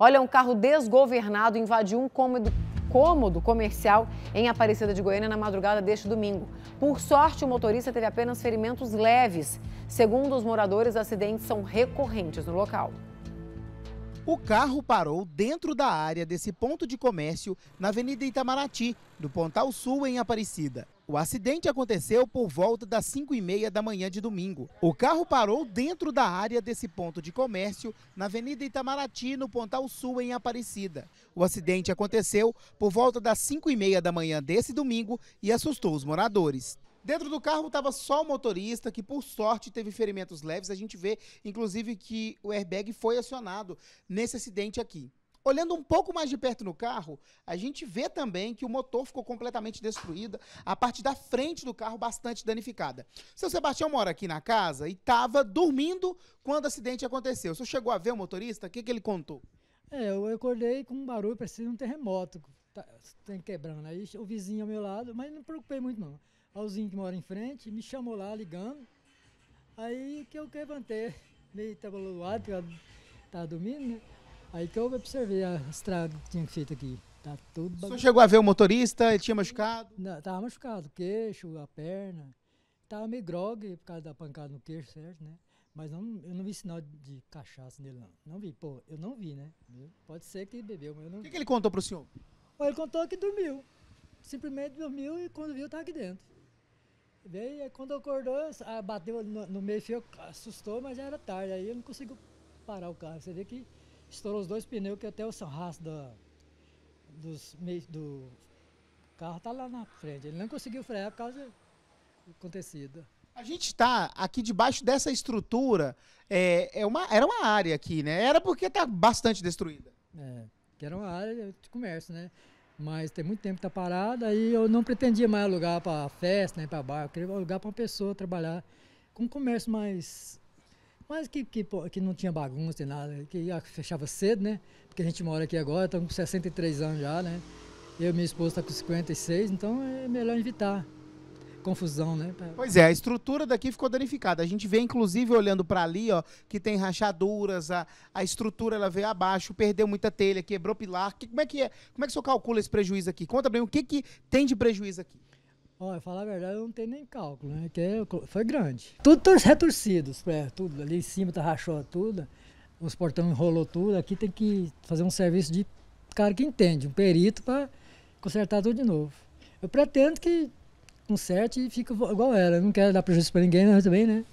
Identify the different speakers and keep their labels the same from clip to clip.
Speaker 1: Olha, um carro desgovernado invadiu um cômodo, cômodo comercial em Aparecida de Goiânia na madrugada deste domingo. Por sorte, o motorista teve apenas ferimentos leves. Segundo os moradores, acidentes são recorrentes no local.
Speaker 2: O carro parou dentro da área desse ponto de comércio na Avenida Itamaraty, do Pontal Sul, em Aparecida. O acidente aconteceu por volta das 5 e meia da manhã de domingo. O carro parou dentro da área desse ponto de comércio na Avenida Itamaraty, no Pontal Sul, em Aparecida. O acidente aconteceu por volta das 5 e meia da manhã desse domingo e assustou os moradores. Dentro do carro estava só o motorista, que por sorte teve ferimentos leves. A gente vê, inclusive, que o airbag foi acionado nesse acidente aqui. Olhando um pouco mais de perto no carro, a gente vê também que o motor ficou completamente destruído, a parte da frente do carro bastante danificada. Seu Sebastião mora aqui na casa e estava dormindo quando o acidente aconteceu. O senhor chegou a ver o motorista? O que, que ele contou?
Speaker 3: É, eu acordei com um barulho, parecia um terremoto, tá, tem quebrando. Né? Aí o vizinho ao meu lado, mas não me preocupei muito não. Alzinho que mora em frente, me chamou lá ligando. Aí que eu levantei, meio tabuloado, que eu tava dormindo, né? Aí que eu observei a estrada que tinha feito aqui. Tá tudo Você chegou a ver o motorista? Ele tinha machucado? Não, tava machucado, o queixo, a perna. Tava meio grogue por causa da pancada no queixo, certo, né? Mas não, eu não vi sinal de cachaça nele, não. Não vi, pô, eu não vi, né? Pode ser que bebeu, mas eu não O que, que, ele contou pro senhor? Ele contou que dormiu. Simplesmente dormiu e quando viu, tá aqui dentro. Veio, é, quando acordou, ah, bateu no, no meio fio, assustou, mas já era tarde. Aí eu não consigo parar o carro. Você vê que estourou os dois pneus, que até o sarraço dos, do carro tá lá na frente. Ele não conseguiu frear por causa do acontecido.
Speaker 2: A gente está aqui debaixo dessa estrutura, é, é uma, era uma área aqui, né? Era porque está bastante destruída. É, que era uma área de comércio, né? Mas tem muito tempo que tá parado, aí eu
Speaker 3: não pretendia mais alugar para festa, nem né, para bar, eu queria alugar para uma pessoa trabalhar com um comércio mais mas que, que, que, não tinha bagunça, nem nada, que fechava cedo, né? Porque a gente mora aqui agora, estamos tá com 63 anos já, né? Eu e minha esposa está com 56, então
Speaker 2: é melhor evitar confusão, né? Pois é, a estrutura daqui ficou danificada. A gente vê, inclusive, olhando para ali, ó, que tem rachaduras, a, a estrutura ela veio abaixo, perdeu muita telha, quebrou pilar. Que, como é que é? Como é que o senhor calcula esse prejuízo aqui? Conta bem o que, que tem de prejuízo aqui?
Speaker 3: Olha, falar a verdade, eu não tenho nem cálculo, né? Que é, foi grande. Tudo retorcido, é, tudo. Ali em cima tá rachou tudo, os portões enrolou tudo. Aqui tem que fazer um serviço de cara que entende, um perito para consertar tudo de novo. Eu pretendo que conserte e fica igual era. Não quer dar prejuízo para ninguém também, né?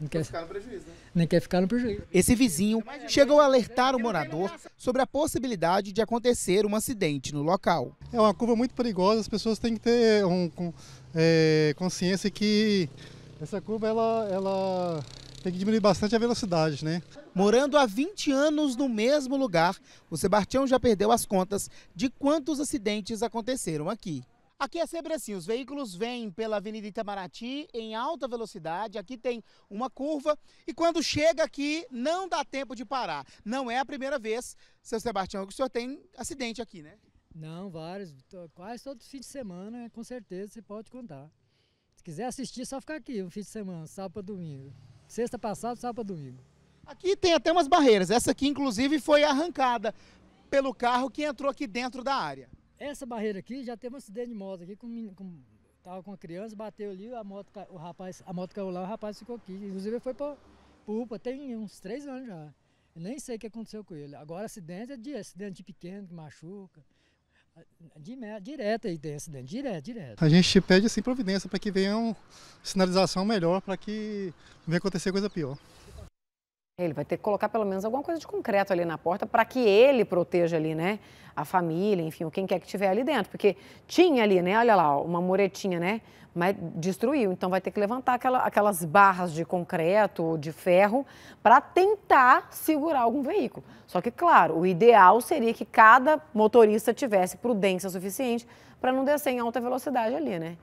Speaker 3: Não
Speaker 2: quer ficar no prejuízo, né? Nem quer ficar no prejuízo. Esse vizinho chegou a alertar o morador sobre a possibilidade de acontecer um acidente no local. É uma curva muito perigosa, as pessoas têm que ter um, é, consciência que essa curva ela, ela tem que diminuir bastante a velocidade, né? Morando há 20 anos no mesmo lugar, o Sebastião já perdeu as contas de quantos acidentes aconteceram aqui. Aqui é sempre assim, os veículos vêm pela Avenida Itamaraty em alta velocidade, aqui tem uma curva e quando chega aqui não dá tempo de parar. Não é a primeira vez, seu Sebastião, que o senhor tem acidente aqui, né? Não,
Speaker 3: vários, quase todo fim de semana, com certeza, você pode contar. Se quiser assistir, é só ficar aqui um fim de semana, sábado domingo.
Speaker 2: Sexta passada, sábado domingo. Aqui tem até umas barreiras, essa aqui inclusive foi arrancada pelo carro que entrou aqui dentro da área.
Speaker 3: Essa barreira aqui já teve um acidente de moto aqui com, com tava com a criança, bateu ali, a moto, o rapaz, a moto caiu lá, o rapaz ficou aqui. Inclusive foi para UPA, tem uns três anos já. Eu nem sei o que aconteceu com ele. Agora acidente é de acidente pequeno que machuca. De, direto aí tem acidente, direto, direto.
Speaker 2: A gente pede assim providência para que venha uma sinalização melhor, para que não venha acontecer coisa pior.
Speaker 1: Ele vai ter que colocar pelo menos alguma coisa de concreto ali na porta para que ele proteja ali, né? A família, enfim, quem quer que tiver ali dentro. Porque tinha ali, né? Olha lá, uma muretinha, né? Mas destruiu. Então vai ter que levantar aquela, aquelas barras de concreto ou de ferro para tentar segurar algum veículo. Só que, claro, o ideal seria que cada motorista tivesse prudência suficiente para não descer em alta velocidade ali, né?